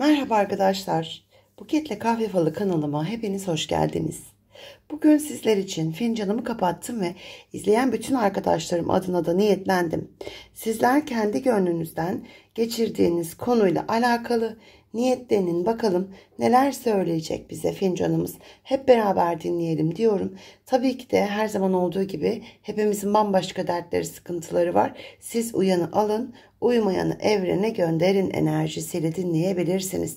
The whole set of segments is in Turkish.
Merhaba arkadaşlar. Buketle Kahve Falı kanalıma hepiniz hoş geldiniz. Bugün sizler için fincanımı kapattım ve izleyen bütün arkadaşlarım adına da niyetlendim. Sizler kendi gönlünüzden geçirdiğiniz konuyla alakalı niyetlenin bakalım neler söyleyecek bize fincanımız. Hep beraber dinleyelim diyorum. Tabii ki de her zaman olduğu gibi hepimizin bambaşka dertleri, sıkıntıları var. Siz uyanı alın, Uymayanı evrene gönderin enerjisiyle dinleyebilirsiniz.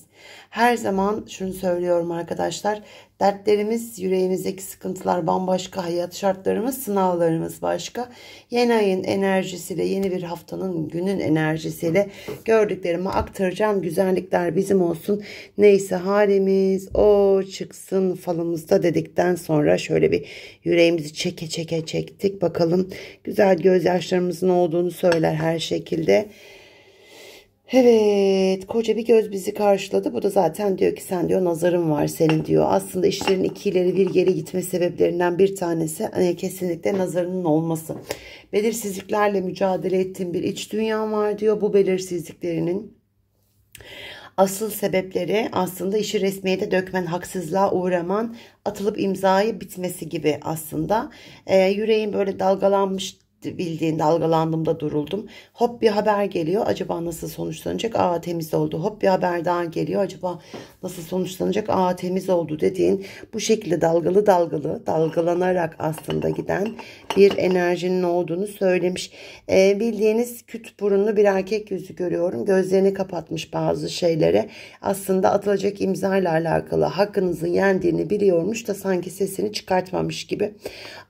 Her zaman şunu söylüyorum arkadaşlar. Dertlerimiz, yüreğimizdeki sıkıntılar bambaşka, hayat şartlarımız, sınavlarımız başka. Yeni ayın enerjisiyle, yeni bir haftanın, günün enerjisiyle gördüklerimi aktaracağım. Güzellikler bizim olsun. Neyse halimiz o çıksın falımızda dedikten sonra şöyle bir yüreğimizi çeke çeke çektik. Bakalım güzel gözyaşlarımızın olduğunu söyler her şekilde. Evet koca bir göz bizi karşıladı. Bu da zaten diyor ki sen diyor nazarın var senin diyor. Aslında işlerin iki ileri bir geri gitme sebeplerinden bir tanesi hani kesinlikle nazarının olması. Belirsizliklerle mücadele ettiğim bir iç dünya var diyor. Bu belirsizliklerinin asıl sebepleri aslında işi resmiyete dökmen, haksızlığa uğraman, atılıp imzayı bitmesi gibi aslında. E, ee, yüreğin böyle dalgalanmış bildiğin da duruldum. Hop bir haber geliyor. Acaba nasıl sonuçlanacak? Aa temiz oldu. Hop bir haber daha geliyor. Acaba nasıl sonuçlanacak? Aa temiz oldu dediğin bu şekilde dalgalı dalgalı dalgalanarak aslında giden bir enerjinin olduğunu söylemiş. Ee, bildiğiniz küt burunlu bir erkek yüzü görüyorum. Gözlerini kapatmış bazı şeylere. Aslında atılacak imzayla alakalı hakkınızın yendiğini biliyormuş da sanki sesini çıkartmamış gibi.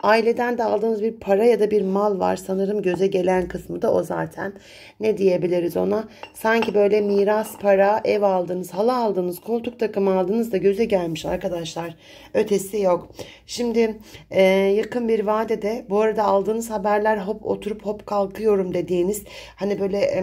Aileden de aldığınız bir para ya da bir mal var var. Sanırım göze gelen kısmı da o zaten. Ne diyebiliriz ona? Sanki böyle miras, para, ev aldınız, halı aldınız, koltuk takımı aldınız da göze gelmiş arkadaşlar. Ötesi yok. Şimdi e, yakın bir vadede bu arada aldığınız haberler hop oturup hop kalkıyorum dediğiniz hani böyle... E,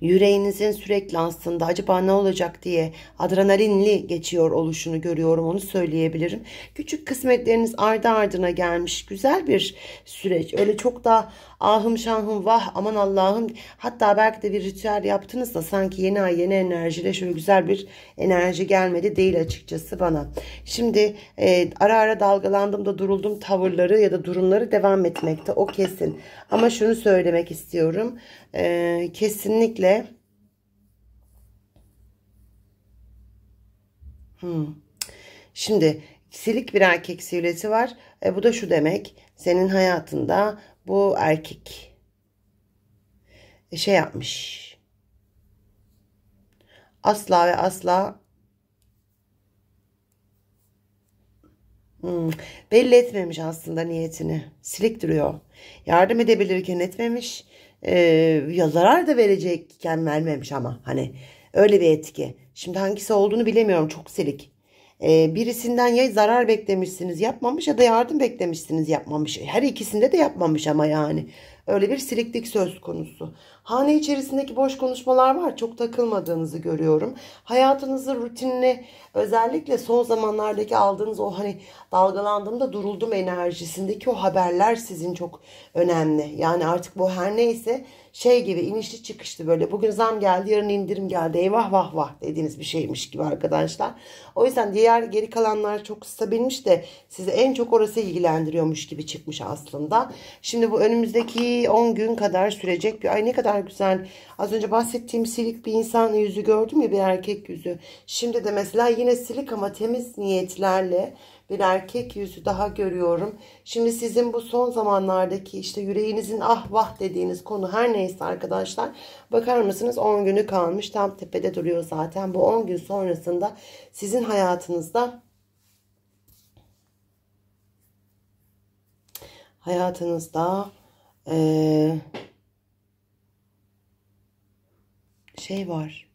Yüreğinizin sürekli aslında acaba ne olacak diye adrenalinli geçiyor oluşunu görüyorum onu söyleyebilirim. Küçük kısmetleriniz ardı ardına gelmiş güzel bir süreç. Öyle çok da ahım şahım vah aman Allah'ım hatta belki de bir ritüel yaptınız da sanki yeni ay yeni enerjiyle şöyle güzel bir enerji gelmedi değil açıkçası bana. Şimdi e, ara ara dalgalandım da duruldum tavırları ya da durumları devam etmekte o kesin. Ama şunu söylemek istiyorum e, kesinlikle hmm. şimdi silik bir erkek silüeti var. E, bu da şu demek senin hayatında bu erkek. E, şey yapmış. Asla ve asla Hmm. Belli etmemiş aslında niyetini. Silik duruyor. Yardım edebilirken etmemiş. Ee, zarar da verecekken vermemiş ama. Hani öyle bir etki. Şimdi hangisi olduğunu bilemiyorum. Çok silik. Ee, birisinden ya zarar beklemişsiniz yapmamış ya da yardım beklemişsiniz yapmamış. Her ikisinde de yapmamış ama yani. Öyle bir siliklik söz konusu. Hane içerisindeki boş konuşmalar var. Çok takılmadığınızı görüyorum. Hayatınızı rutinini özellikle son zamanlardaki aldığınız o hani dalgalandığımda duruldum enerjisindeki o haberler sizin çok önemli. Yani artık bu her neyse şey gibi inişli çıkışlı böyle bugün zam geldi yarın indirim geldi eyvah vah vah dediğiniz bir şeymiş gibi arkadaşlar. O yüzden diğer geri kalanlar çok stabilmiş de sizi en çok orası ilgilendiriyormuş gibi çıkmış aslında. Şimdi bu önümüzdeki 10 gün kadar sürecek bir ay ne kadar güzel. Az önce bahsettiğim silik bir insan yüzü gördüm ya bir erkek yüzü. Şimdi de mesela yine silik ama temiz niyetlerle bir erkek yüzü daha görüyorum. Şimdi sizin bu son zamanlardaki işte yüreğinizin ah vah dediğiniz konu her neyse arkadaşlar. Bakar mısınız 10 günü kalmış tam tepede duruyor zaten. Bu 10 gün sonrasında sizin hayatınızda hayatınızda ee, şey var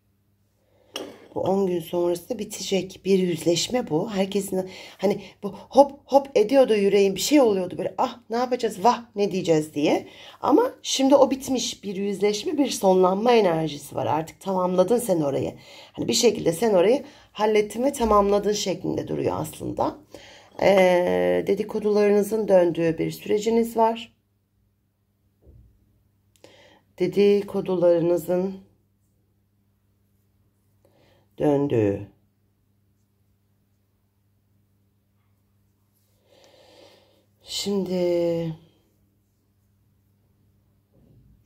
bu 10 gün sonrası bitecek. Bir yüzleşme bu. Herkesin hani bu hop hop ediyordu yüreğim bir şey oluyordu böyle ah ne yapacağız vah ne diyeceğiz diye. Ama şimdi o bitmiş bir yüzleşme bir sonlanma enerjisi var. Artık tamamladın sen orayı. Hani bir şekilde sen orayı hallettin ve tamamladın şeklinde duruyor aslında. Ee, dedikodularınızın döndüğü bir süreciniz var dedikodularınızın döndü. Şimdi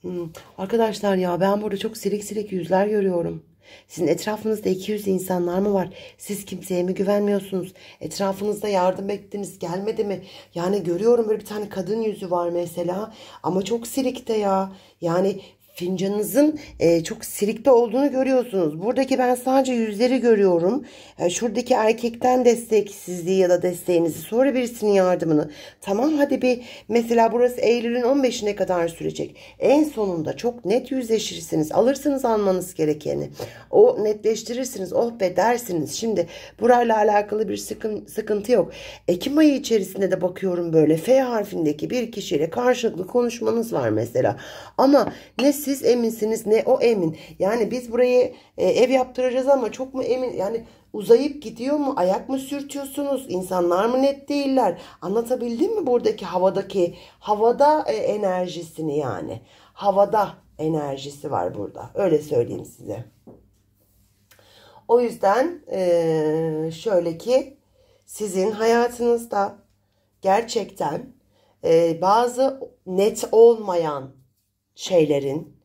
hmm, arkadaşlar ya ben burada çok silik silik yüzler görüyorum. Sizin etrafınızda 200 insanlar mı var? Siz kimseye mi güvenmiyorsunuz? Etrafınızda yardım ettiniz gelmedi mi? Yani görüyorum böyle bir tane kadın yüzü var mesela ama çok silikte ya. Yani fincanınızın e, çok silikte olduğunu görüyorsunuz. Buradaki ben sadece yüzleri görüyorum. E, şuradaki erkekten desteksizliği ya da desteğinizi sonra birisinin yardımını. Tamam hadi bir mesela burası Eylül'ün 15'ine kadar sürecek. En sonunda çok net yüzleşirsiniz. Alırsınız almanız gerekeni. O netleştirirsiniz. Oh be dersiniz. Şimdi burayla alakalı bir sıkın, sıkıntı yok. Ekim ayı içerisinde de bakıyorum böyle F harfindeki bir kişiyle karşılıklı konuşmanız var mesela. Ama ne siz siz eminsiniz ne o emin. Yani biz burayı e, ev yaptıracağız ama çok mu emin? Yani uzayıp gidiyor mu? Ayak mı sürtüyorsunuz? İnsanlar mı net değiller? Anlatabildim mi buradaki havadaki havada e, enerjisini yani? Havada enerjisi var burada. Öyle söyleyeyim size. O yüzden e, şöyle ki sizin hayatınızda gerçekten e, bazı net olmayan şeylerin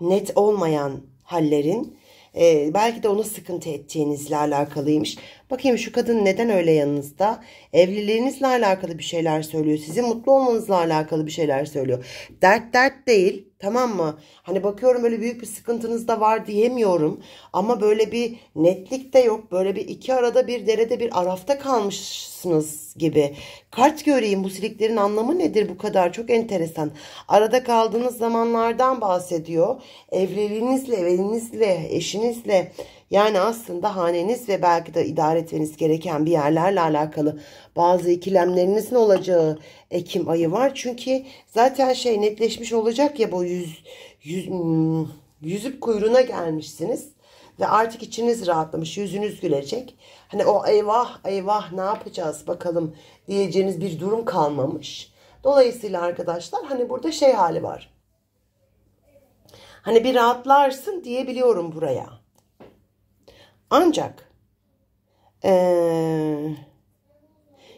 net olmayan hallerin e, belki de onu sıkıntı ettiğinizle alakalıymış. Bakayım şu kadın neden öyle yanınızda? Evliliğinizle alakalı bir şeyler söylüyor. Sizin mutlu olmanızla alakalı bir şeyler söylüyor. Dert dert değil. Tamam mı? Hani bakıyorum böyle büyük bir sıkıntınız da var diyemiyorum. Ama böyle bir netlik de yok. Böyle bir iki arada bir derede bir arafta kalmışsınız gibi. Kart göreyim bu siliklerin anlamı nedir bu kadar? Çok enteresan. Arada kaldığınız zamanlardan bahsediyor. Evliliğinizle, evinizle, eşinizle yani aslında haneniz ve belki de idare etmeniz gereken bir yerlerle alakalı bazı ikilemlerinizin olacağı Ekim ayı var. Çünkü zaten şey netleşmiş olacak ya bu yüz, yüz, hmm, yüzüp kuyruğuna gelmişsiniz. Ve artık içiniz rahatlamış, yüzünüz gülecek. Hani o eyvah eyvah ne yapacağız bakalım diyeceğiniz bir durum kalmamış. Dolayısıyla arkadaşlar hani burada şey hali var. Hani bir rahatlarsın diyebiliyorum buraya. Ancak e,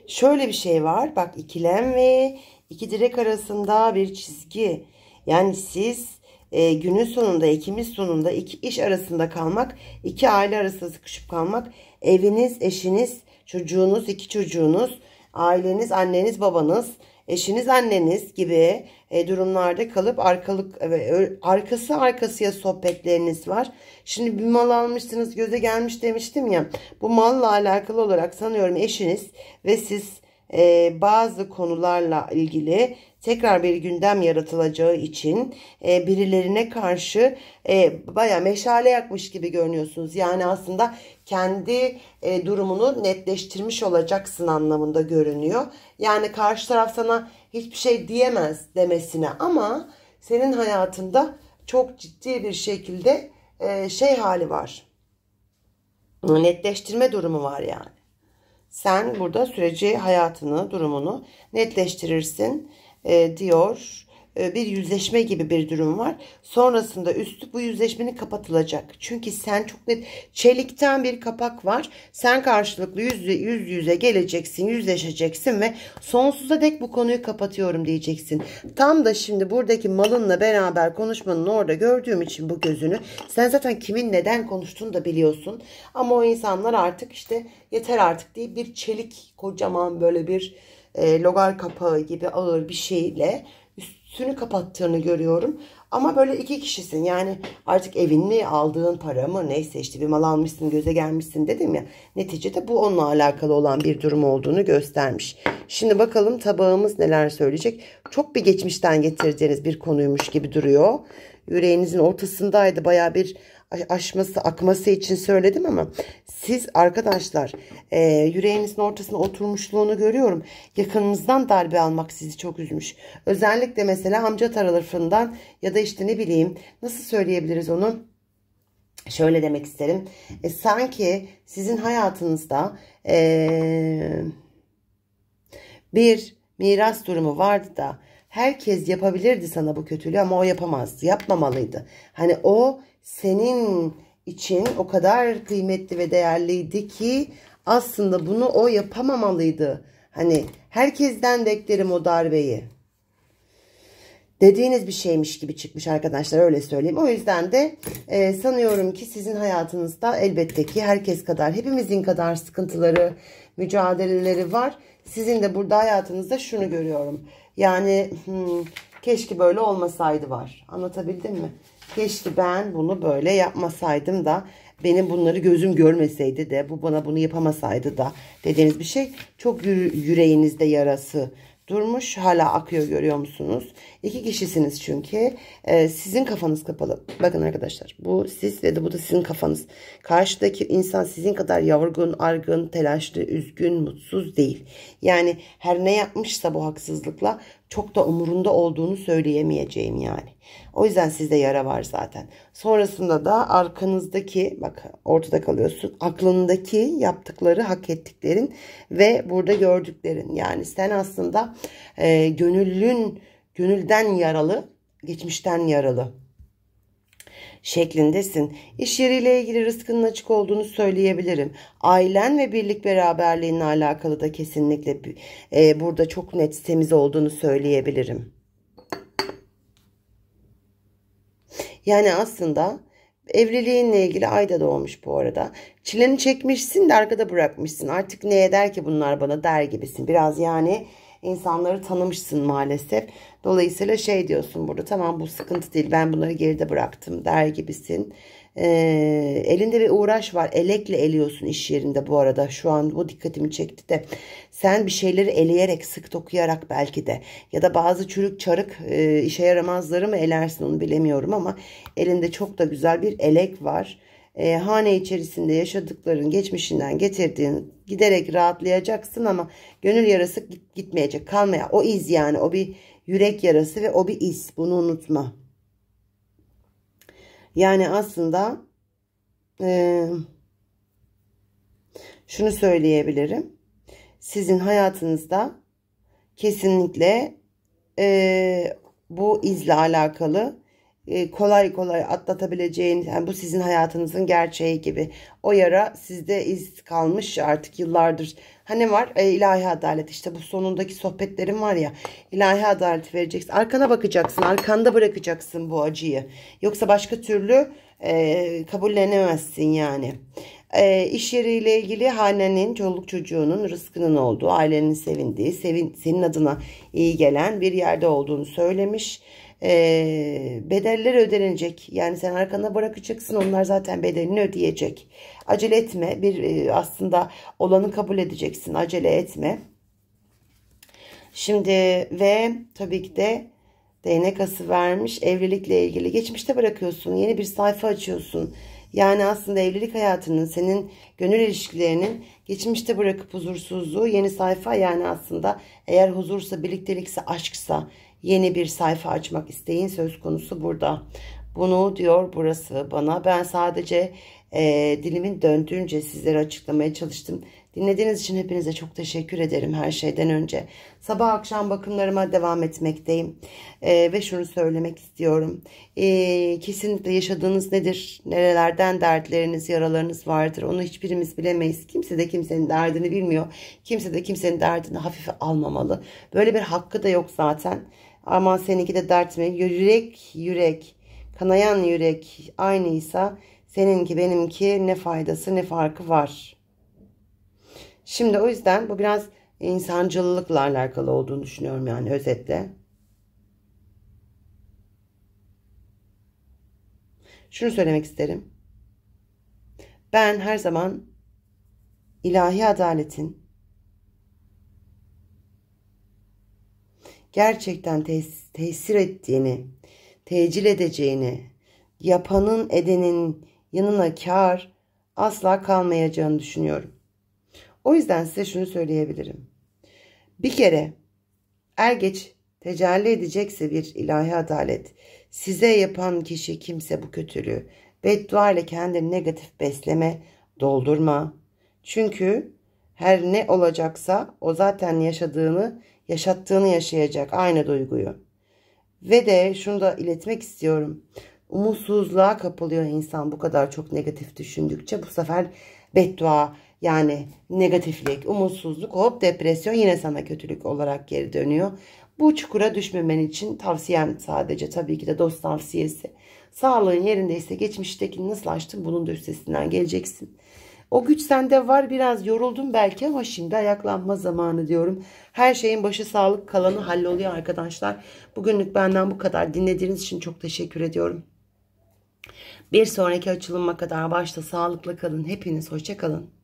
şöyle bir şey var. Bak ikilem ve iki direk arasında bir çizgi. Yani siz e, günün sonunda, ikimiz sonunda iki iş arasında kalmak, iki aile arasında sıkışıp kalmak, eviniz, eşiniz, çocuğunuz, iki çocuğunuz, aileniz, anneniz, babanız, eşiniz anneniz gibi e, durumlarda kalıp arkalık e, arkası arkasıya sohbetleriniz var. Şimdi bir mal almışsınız göze gelmiş demiştim ya. Bu malla alakalı olarak sanıyorum eşiniz ve siz e, bazı konularla ilgili tekrar bir gündem yaratılacağı için e, birilerine karşı e, baya meşale yakmış gibi görünüyorsunuz. Yani aslında kendi e, durumunu netleştirmiş olacaksın anlamında görünüyor. Yani karşı taraf sana hiçbir şey diyemez demesine ama senin hayatında çok ciddi bir şekilde e, şey hali var. Netleştirme durumu var yani. Sen burada süreci, hayatını, durumunu netleştirirsin e, diyor e, bir yüzleşme gibi bir durum var. Sonrasında üstü bu yüzleşmenin kapatılacak. Çünkü sen çok net çelikten bir kapak var. Sen karşılıklı yüz, yüz yüze geleceksin, yüzleşeceksin ve sonsuza dek bu konuyu kapatıyorum diyeceksin. Tam da şimdi buradaki malınla beraber konuşmanın orada gördüğüm için bu gözünü sen zaten kimin neden konuştuğunu da biliyorsun. Ama o insanlar artık işte yeter artık diye bir çelik kocaman böyle bir e, logar kapağı gibi ağır bir şeyle üstünü kapattığını görüyorum. Ama böyle iki kişisin yani artık evin mi aldığın para mı neyse işte bir mal almışsın göze gelmişsin dedim ya. Neticede bu onunla alakalı olan bir durum olduğunu göstermiş. Şimdi bakalım tabağımız neler söyleyecek. Çok bir geçmişten getireceğiniz bir konuymuş gibi duruyor. Yüreğinizin ortasındaydı baya bir aşması, akması için söyledim ama siz arkadaşlar e, yüreğinizin ortasına oturmuşluğunu görüyorum. Yakınınızdan darbe almak sizi çok üzmüş. Özellikle mesela amca tarafından ya da işte ne bileyim nasıl söyleyebiliriz onu? Şöyle demek isterim. E, sanki sizin hayatınızda e, bir miras durumu vardı da herkes yapabilirdi sana bu kötülüğü ama o yapamazdı. Yapmamalıydı. Hani o senin için o kadar kıymetli ve değerliydi ki aslında bunu o yapamamalıydı. Hani herkesten beklerim o darbeyi. Dediğiniz bir şeymiş gibi çıkmış arkadaşlar öyle söyleyeyim. O yüzden de e, sanıyorum ki sizin hayatınızda elbette ki herkes kadar hepimizin kadar sıkıntıları, mücadeleleri var. Sizin de burada hayatınızda şunu görüyorum. Yani hmm, keşke böyle olmasaydı var. Anlatabildim mi? Keşke ben bunu böyle yapmasaydım da benim bunları gözüm görmeseydi de bu bana bunu yapamasaydı da dediğiniz bir şey çok yüreğinizde yarası durmuş. Hala akıyor görüyor musunuz? İki kişisiniz çünkü. Ee, sizin kafanız kapalı. Bakın arkadaşlar bu siz ve de bu da sizin kafanız. Karşıdaki insan sizin kadar yavurgun, argın, telaşlı, üzgün, mutsuz değil. Yani her ne yapmışsa bu haksızlıkla çok da umurunda olduğunu söyleyemeyeceğim yani. O yüzden sizde yara var zaten. Sonrasında da arkanızdaki bak ortada kalıyorsun. Aklındaki yaptıkları hak ettiklerin ve burada gördüklerin. Yani sen aslında e, gönüllün gönülden yaralı, geçmişten yaralı şeklindesin. İş yeriyle ilgili rızkının açık olduğunu söyleyebilirim. Ailen ve birlik beraberliğinle alakalı da kesinlikle e, burada çok net temiz olduğunu söyleyebilirim. Yani aslında evliliğinle ilgili ayda doğmuş bu arada. Çileni çekmişsin de arkada bırakmışsın. Artık ne eder ki bunlar bana der gibisin. Biraz yani insanları tanımışsın maalesef. Dolayısıyla şey diyorsun burada tamam bu sıkıntı değil ben bunları geride bıraktım der gibisin. Ee, elinde bir uğraş var elekle eliyorsun iş yerinde bu arada şu an bu dikkatimi çekti de sen bir şeyleri eleyerek sık dokuyarak belki de ya da bazı çürük çarık e, işe yaramazları mı elersin onu bilemiyorum ama elinde çok da güzel bir elek var e, hane içerisinde yaşadıkların geçmişinden getirdiğin giderek rahatlayacaksın ama gönül yarası git, gitmeyecek kalmaya o iz yani o bir yürek yarası ve o bir iz bunu unutma yani aslında e, şunu söyleyebilirim sizin hayatınızda kesinlikle e, bu izle alakalı e, kolay kolay atlatabileceğin, yani bu sizin hayatınızın gerçeği gibi o yara sizde iz kalmış artık yıllardır hani var e, ilahi adalet işte bu sonundaki sohbetlerim var ya ilahi adalet vereceksin arkana bakacaksın arkanda bırakacaksın bu acıyı yoksa başka türlü e, kabullenemezsin yani e, iş yeriyle ilgili hanenin, çoluk çocuğunun rızkının olduğu, ailenin sevindiği, sevin, senin adına iyi gelen bir yerde olduğunu söylemiş e, bedeller ödenecek. Yani sen arkana bırakacaksın onlar zaten bedelini ödeyecek. Acele etme bir e, aslında olanı kabul edeceksin acele etme. Şimdi ve tabii ki de değnek ası vermiş evlilikle ilgili geçmişte bırakıyorsun yeni bir sayfa açıyorsun. Yani aslında evlilik hayatının senin gönül ilişkilerinin geçmişte bırakıp huzursuzluğu yeni sayfa yani aslında eğer huzursa birliktelikse aşksa yeni bir sayfa açmak isteğin söz konusu burada. Bunu diyor burası bana. Ben sadece e, dilimin döndüğünce sizlere açıklamaya çalıştım. Dinlediğiniz için hepinize çok teşekkür ederim her şeyden önce. Sabah akşam bakımlarıma devam etmekteyim. E, ve şunu söylemek istiyorum. E, kesinlikle yaşadığınız nedir? Nerelerden dertleriniz, yaralarınız vardır? Onu hiçbirimiz bilemeyiz. Kimse de kimsenin derdini bilmiyor. Kimse de kimsenin derdini hafife almamalı. Böyle bir hakkı da yok zaten. Aman seninki de dert mi? Yürek yürek. Kanayan yürek aynıysa seninki benimki ne faydası ne farkı var. Şimdi o yüzden bu biraz insancıllıkla alakalı olduğunu düşünüyorum yani özetle. Şunu söylemek isterim. Ben her zaman ilahi adaletin gerçekten tesir ettiğini, tecil edeceğini, yapanın edenin yanına kar asla kalmayacağını düşünüyorum. O yüzden size şunu söyleyebilirim. Bir kere er geç tecelli edecekse bir ilahi adalet, size yapan kişi kimse bu kötülüğü beddua ile kendini negatif besleme, doldurma. Çünkü her ne olacaksa o zaten yaşadığını yaşattığını yaşayacak aynı duyguyu. Ve de şunu da iletmek istiyorum. Umutsuzluğa kapılıyor insan bu kadar çok negatif düşündükçe. Bu sefer beddua yani negatiflik, umutsuzluk, hop depresyon yine sana kötülük olarak geri dönüyor. Bu çukura düşmemen için tavsiyem sadece tabii ki de dost tavsiyesi. Sağlığın yerindeyse geçmişteki nasıl açtın bunun da üstesinden geleceksin. O güç sende var biraz yoruldum belki ama şimdi ayaklanma zamanı diyorum. Her şeyin başı sağlık kalanı halloluyor arkadaşlar. Bugünlük benden bu kadar. Dinlediğiniz için çok teşekkür ediyorum. Bir sonraki açılıma kadar başta sağlıkla kalın. Hepiniz hoşça kalın.